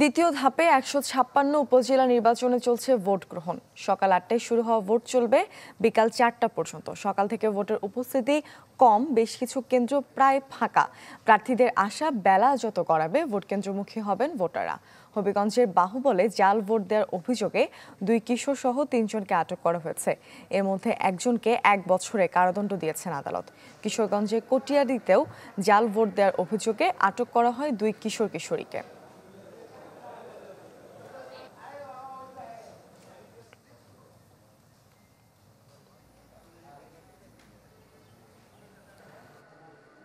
দ্বিতীয় ধাপে একশো ছাপ্পান্ন উপজেলা নির্বাচনে চলছে ভোট গ্রহণ সকাল আটটায় শুরু হওয়া ভোট চলবে বিকাল চারটা পর্যন্ত সকাল থেকে ভোটের উপস্থিতি কম বেশ কিছু কেন্দ্র প্রায় ফাঁকা প্রার্থীদের আশা বেলা যত করাবে ভোট কেন্দ্রমুখী হবেন ভোটাররা হবিগঞ্জের বাহুবলে জাল ভোট দেওয়ার অভিযোগে দুই কিশোর সহ তিনজনকে আটক করা হয়েছে এর মধ্যে একজনকে এক বছরে কারাদণ্ড দিয়েছেন আদালত কিশোরগঞ্জের কটিয়াদিতেও জাল ভোট দেওয়ার অভিযোগে আটক করা হয় দুই কিশোর কিশোরীকে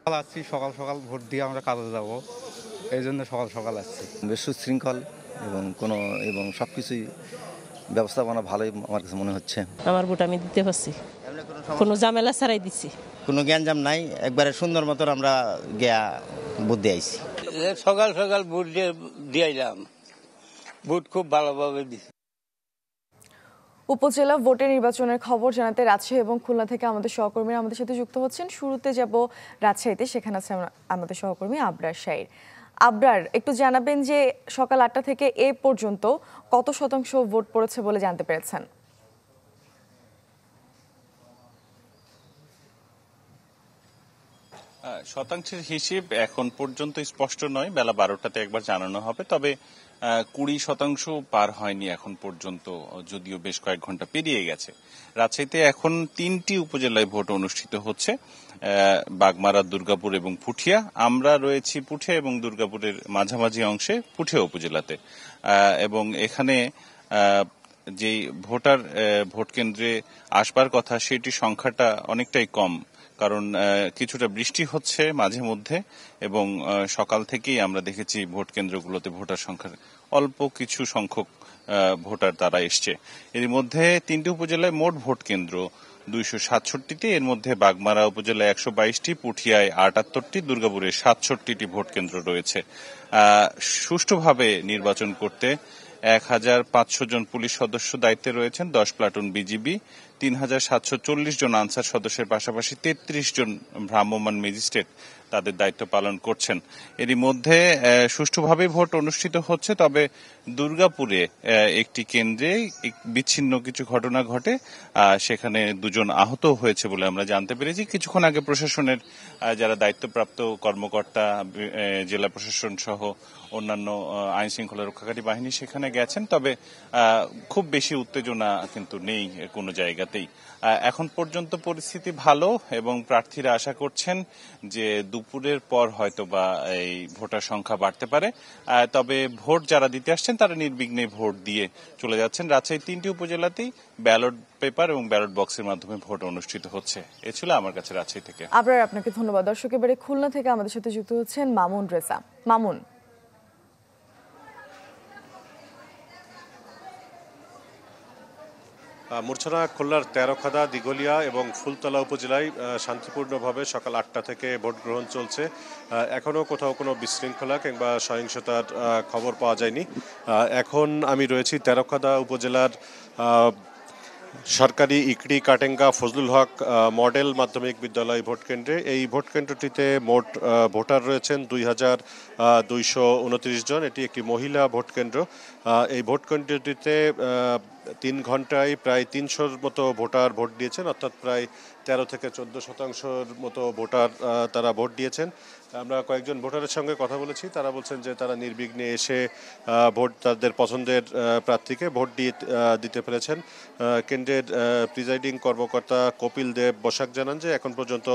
সকাল আসছি সকাল সকাল ভোট দিয়ে আমরা কাজে যাব এই জন্য সকাল সকাল আসছি বেশ সুশৃঙ্খল এবং কোনো এবং সব কিছুই ব্যবস্থাপনা ভালোই আমার কাছে মনে হচ্ছে আমার ভোট আমি দিতে পারছি কোনো ঝামেলা ছাড়াই দিচ্ছি কোনো জাম নাই একবারে সুন্দর মতন আমরা গিয়া ভোট দিয়ে আইছি সকাল সকাল ভোট দিয়ে দিয়ে ভোট খুব ভালোভাবে দিছি উপজেলা ভোটের নির্বাচনের খবর জানাতে রাজশাহী এবং খুলনা থেকে আমাদের সহকর্মীরা আমাদের সাথে যুক্ত হচ্ছেন শুরুতে যাব রাজশাহীতে সেখানে আছে আমাদের সহকর্মী আবরার শাহির আবরার একটু জানাবেন যে সকাল আটটা থেকে এ পর্যন্ত কত শতাংশ ভোট পড়েছে বলে জানতে পেরেছেন শতাংশের হিসেব এখন পর্যন্ত স্পষ্ট নয় বেলা বারোটাতে একবার জানানো হবে তবে কুড়ি শতাংশ পার হয়নি এখন পর্যন্ত যদিও বেশ কয়েক ঘন্টা পেরিয়ে গেছে রাজশাহীতে এখন তিনটি উপজেলায় ভোট অনুষ্ঠিত হচ্ছে বাগমারা দুর্গাপুর এবং পুঠিয়া আমরা রয়েছি পুঠিয়া এবং দুর্গাপুরের মাঝামাঝি অংশে পুঠিয়া উপজেলাতে এবং এখানে যেই ভোটার ভোট কেন্দ্রে আসবার কথা সেটি সংখ্যাটা অনেকটাই কম কারণ কিছুটা বৃষ্টি হচ্ছে মাঝে মধ্যে এবং সকাল থেকেই আমরা দেখেছি ভোট কেন্দ্রগুলোতে ভোটার সংখ্যার অল্প কিছু সংখ্যক ভোটার তারা এসছে এর মধ্যে তিনটি উপজেলায় মোট ভোট কেন্দ্র দুইশো সাতষট্টিতে এর মধ্যে বাগমারা উপজেলায় একশো বাইশটি পুঠিয়ায় আটাত্তরটি দুর্গাপুরে সাতষট্টিটি ভোট কেন্দ্র রয়েছে সুষ্ঠুভাবে নির্বাচন করতে এক হাজার পাঁচশো জন পুলিশ সদস্য দায়িত্বে রয়েছেন দশ প্লাটুন বিজিবি তিন হাজার সাতশো চল্লিশ জন আনসার সদস্যের পাশাপাশি তেত্রিশ জন ভ্রাম্যমাণ ম্যাজিস্ট্রেট তাদের দায়িত্ব পালন করছেন এরই মধ্যে সুষ্ঠুভাবে ভোট অনুষ্ঠিত হচ্ছে তবে দুর্গাপুরে একটি কেন্দ্রে বিচ্ছিন্ন কিছু ঘটনা ঘটে সেখানে দুজন আহত হয়েছে বলে আমরা জানতে পেরেছি কিছুক্ষণ আগে প্রশাসনের যারা দায়িত্বপ্রাপ্ত কর্মকর্তা জেলা প্রশাসন সহ অন্যান্য আইন শৃঙ্খলা রক্ষাকারী বাহিনী সেখানে গেছেন তবে খুব বেশি উত্তেজনা কিন্তু নেই কোনো জায়গাতে প্রার্থীতেই এখন পর্যন্ত পরিস্থিতি ভালো এবং প্রার্থীরা আশা করছেন যে দুপুরের পর হয়তো বা এই ভোটার সংখ্যা বাড়তে পারে তবে ভোট যারা দিতে আসছেন তারা নির্বিঘ্নে ভোট দিয়ে চলে যাচ্ছেন রাজশাহীর তিনটি উপজেলাতেই ব্যালট পেপার এবং ব্যালট বক্সের মাধ্যমে ভোট অনুষ্ঠিত হচ্ছে এ ছিল আমার কাছে রাজশাহী থেকে আবার আপনাকে ধন্যবাদ দর্শক এবারে খুলনা থেকে আমাদের সাথে যুক্ত হচ্ছেন মামুন রেজা মামুন মূর্ছনা খুলনার তেরোখাদা দিগলিয়া এবং ফুলতলা উপজেলায় শান্তিপূর্ণভাবে সকাল আটটা থেকে ভোট গ্রহণ চলছে এখনও কোথাও কোনো বিশৃঙ্খলা কিংবা সহিংসতার খবর পাওয়া যায়নি এখন আমি রয়েছি তেরোখাদা উপজেলার সরকারি ইকড়ি কাটেঙ্গা ফজলুল হক মডেল মাধ্যমিক বিদ্যালয় ভোটকেন্দ্রে এই ভোটকেন্দ্রটিতে মোট ভোটার রয়েছেন দুই হাজার দুইশো উনত্রিশ জন এটি একটি মহিলা ভোটকেন্দ্র এই ভোটকেন্দ্রটিতে তিন ঘন্টায় প্রায় তিনশোর মতো ভোটার ভোট দিয়েছেন অর্থাৎ প্রায় তেরো থেকে চোদ্দ শতাংশর মতো ভোটার তারা ভোট দিয়েছেন আমরা কয়েকজন ভোটারের সঙ্গে কথা বলেছি তারা বলছেন যে তারা নির্বিঘ্নে এসে ভোট তাদের পছন্দের প্রার্থীকে ভোট দিয়ে দিতে পেরেছেন কেন্দ্রের প্রিজাইডিং কর্মকর্তা কপিল দেব বসাক জানান যে এখন পর্যন্ত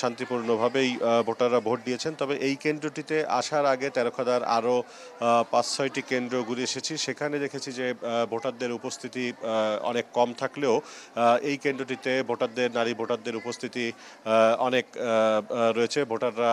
শান্তিপূর্ণভাবেই ভোটাররা ভোট দিয়েছেন তবে এই কেন্দ্রটিতে আসার আগে তেরোখাদার আরও পাঁচ ছয়টি কেন্দ্র ঘুরে এসেছি সেখানে দেখেছি যে ভোটারদের উপস্থিতি অনেক কম থাকলেও এই কেন্দ্রটিতে ভোটারদের নারী ভোটারদের উপস্থিতি অনেক রয়েছে ভোটাররা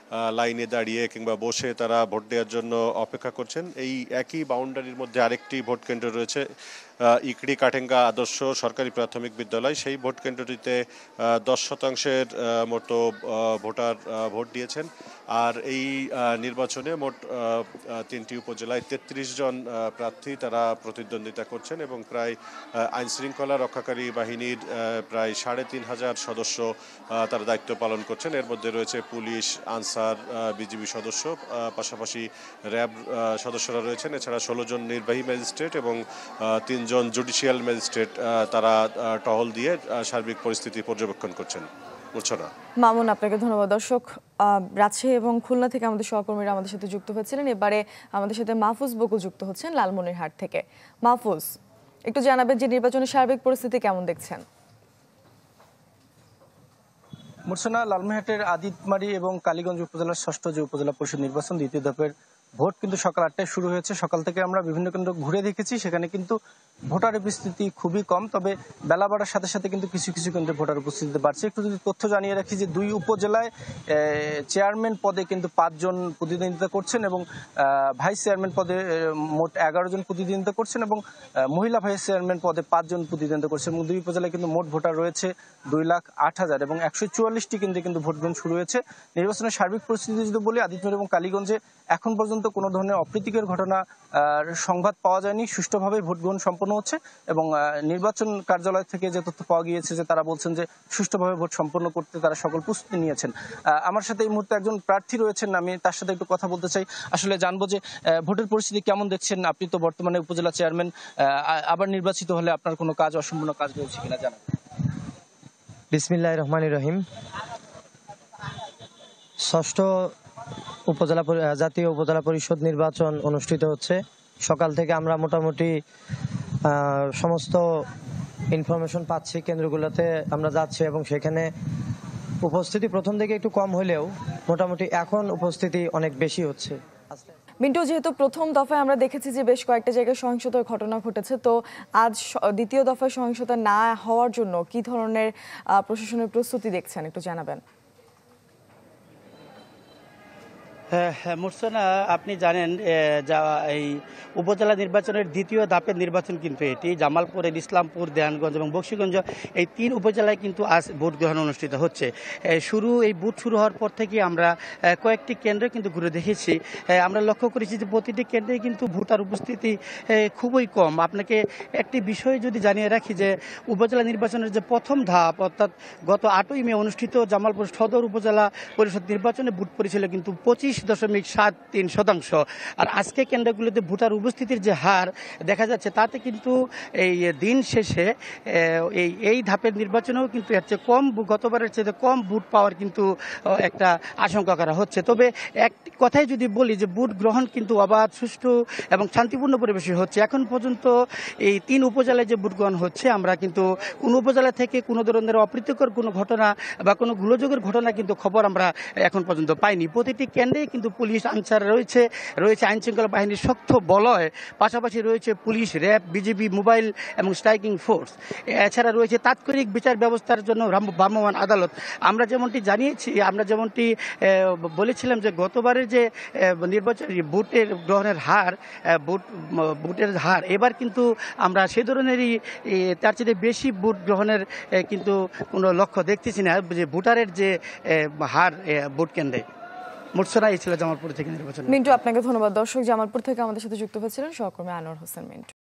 লাইনে দাঁড়িয়ে কিংবা বসে তারা ভোট দেওয়ার জন্য অপেক্ষা করছেন এই একই বাউন্ডারির মধ্যে আরেকটি ভোট কেন্দ্র রয়েছে ইকড়ি কাঠেঙ্গা আদর্শ সরকারি প্রাথমিক বিদ্যালয় সেই ভোট কেন্দ্রটিতে দশ শতাংশের মতো ভোটার ভোট দিয়েছেন আর এই নির্বাচনে মোট তিনটি উপজেলায় ৩৩ জন প্রার্থী তারা প্রতিদ্বন্দ্বিতা করছেন এবং প্রায় আইনশৃঙ্খলা রক্ষাকারী বাহিনীর প্রায় সাড়ে তিন হাজার সদস্য তারা দায়িত্ব পালন করছেন এর মধ্যে রয়েছে পুলিশ আনসার স্যার বিজিবি সদস্য পাশাপাশি র্যাব সদস্যরা রয়েছেন এছাড়া ষোলো জন নির্বাহী ম্যাজিস্ট্রেট এবং তিনজন জুডিশিয়াল ম্যাজিস্ট্রেট তারা টহল দিয়ে সার্বিক পরিস্থিতি পর্যবেক্ষণ করছেন মামুন আপনাকে ধন্যবাদ দর্শক রাজশাহী এবং খুলনা থেকে আমাদের সহকর্মীরা আমাদের সাথে যুক্ত হয়েছিলেন এবারে আমাদের সাথে মাহফুজ বকুল যুক্ত হচ্ছেন লালমনিরহাট থেকে মাহফুজ একটু জানাবেন যে নির্বাচনের সার্বিক পরিস্থিতি কেমন দেখছেন মোটসানা লালমেহাটের আদিতমারি এবং কালীগঞ্জ উপজেলার ষষ্ঠ যে উপজেলা পরিষদ নির্বাচন দ্বিতীয় ধাপের ভোট কিন্তু সকাল আটটায় শুরু হয়েছে সকাল থেকে আমরা বিভিন্ন কেন্দ্র ঘুরে দেখেছি সেখানে কিন্তু ভোটার উপস্থিতি খুবই কম তবে বেলা বাড়ার সাথে সাথে কিন্তু কিছু কিছু কেন্দ্রে ভোটার উপস্থিতি বাড়ছে একটু যদি তথ্য জানিয়ে রাখি যে দুই উপজেলায় চেয়ারম্যান পদে কিন্তু পাঁচজন প্রতিদ্বন্দ্বিতা করছেন এবং ভাইস চেয়ারম্যান পদে মোট এগারো জন প্রতিদ্বন্দ্বিতা করছেন এবং মহিলা ভাইস চেয়ারম্যান পদে পাঁচজন প্রতিদ্বন্দ্বিতা করছেন এবং দুই উপজেলায় কিন্তু মোট ভোটার রয়েছে দুই লাখ আট হাজার এবং একশো চুয়াল্লিশটি কেন্দ্রে কিন্তু ভোট গ্রহণ শুরু হয়েছে নির্বাচনের সার্বিক পরিস্থিতি যদি বলি আদিত্যনগর এবং কালীগঞ্জে এখন পর্যন্ত কোনো ধরনের অপ্রীতিকর ঘটনা সংবাদ পাওয়া যায়নি সুষ্ঠুভাবে ভোট গ্রহণ সম্পন্ন সম্পন্ন হচ্ছে এবং নির্বাচন কার্যালয় থেকে যে তথ্য পাওয়া গিয়েছে যে তারা বলছেন যে সুষ্ঠুভাবে ভোট সম্পন্ন করতে তারা সকল প্রস্তুতি নিয়েছেন আমার সাথে এই মুহূর্তে একজন প্রার্থী রয়েছেন আমি তার সাথে একটু কথা বলতে চাই আসলে জানবো যে ভোটের পরিস্থিতি কেমন দেখছেন আপনি তো বর্তমানে উপজেলা চেয়ারম্যান আবার নির্বাচিত হলে আপনার কোনো কাজ অসম্পূর্ণ কাজ রয়েছে কিনা জানান বিসমিল্লাহ রহমান রহিম ষষ্ঠ উপজেলা জাতীয় উপজেলা পরিষদ নির্বাচন অনুষ্ঠিত হচ্ছে সকাল থেকে আমরা মোটামুটি সমস্ত ইনফরমেশন পাচ্ছি কেন্দ্রগুলোতে আমরা যাচ্ছি এবং সেখানে উপস্থিতি প্রথম দিকে একটু কম হলেও মোটামুটি এখন উপস্থিতি অনেক বেশি হচ্ছে মিন্টু যেহেতু প্রথম দফায় আমরা দেখেছি যে বেশ কয়েকটা জায়গায় সহিংসতার ঘটনা ঘটেছে তো আজ দ্বিতীয় দফায় সহিংসতা না হওয়ার জন্য কি ধরনের প্রশাসনের প্রস্তুতি দেখছেন একটু জানাবেন হ্যাঁ, হ্যাঁ, মুরসোনা আপনি জানেন যা এই উপজেলা নির্বাচনের দ্বিতীয় ধাপের নির্বাচন কিন্তু এটি জামালপুরের ইসলামপুর দেহানগঞ্জ এবং বক্সিগঞ্জ এই তিন উপজেলায় কিন্তু আজ ভোট গ্রহণ অনুষ্ঠিত হচ্ছে শুরু এই বুথ শুরু হওয়ার পর থেকে আমরা কয়েকটি কেন্দ্র কিন্তু ঘুরে দেখেছি আমরা লক্ষ্য করেছি যে প্রতিটি কেন্দ্রে কিন্তু ভোটার উপস্থিতি খুবই কম আপনাকে একটি বিষয় যদি জানিয়ে রাখি যে উপজেলা নির্বাচনের যে প্রথম ধাপ অর্থাৎ গত আটই মে অনুষ্ঠিত জামালপুর সদর উপজেলা পরিষদ নির্বাচনে ভোট পড়েছিল কিন্তু পঁচিশ দশমিক সাত তিন শতাংশ আর আজকে কেন্দ্রগুলোতে ভোটার উপস্থিতির যে হার দেখা যাচ্ছে তাতে কিন্তু এই দিন শেষে এই এই ধাপের নির্বাচনেও কিন্তু এর চেয়ে কম গতবারের চেয়ে কম ভোট পাওয়ার কিন্তু একটা আশঙ্কা করা হচ্ছে তবে এক কথাই যদি বলি যে ভোট গ্রহণ কিন্তু অবাধ সুষ্ঠু এবং শান্তিপূর্ণ পরিবেশে হচ্ছে এখন পর্যন্ত এই তিন উপজেলায় যে ভোট গ্রহণ হচ্ছে আমরা কিন্তু কোন উপজেলা থেকে কোনো ধরনের অপ্রীতিকর কোনো ঘটনা বা কোনো গুলোযোগের ঘটনা কিন্তু খবর আমরা এখন পর্যন্ত পাইনি প্রতিটি কেন্দ্রেই কিন্তু পুলিশ আনসার রয়েছে রয়েছে আইনশৃঙ্খলা বাহিনীর শক্ত বলয় পাশাপাশি রয়েছে পুলিশ র্যাব বিজেপি মোবাইল এবং স্ট্রাইকিং ফোর্স এছাড়া রয়েছে তাৎক্ষণিক বিচার ব্যবস্থার জন্য ভ্রাম্যমান আদালত আমরা যেমনটি জানিয়েছি আমরা যেমনটি বলেছিলাম যে গতবারের যে নির্বাচন ভোটের গ্রহণের হার ভোট ভোটের হার এবার কিন্তু আমরা সে ধরনেরই তার চেয়ে বেশি ভোট গ্রহণের কিন্তু কোনো লক্ষ্য দেখতেছি না যে ভোটারের যে হার ভোট কেন্দ্রে মোটসরা ছিল জামালপুর থেকে নির্বাচন মিন্টু আপনাকে ধন্যবাদ দর্শক জামালপুর থেকে আমাদের সাথে যুক্ত হয়েছিলেন সহকর্মী আনোয়ার হোসেন মিন্টু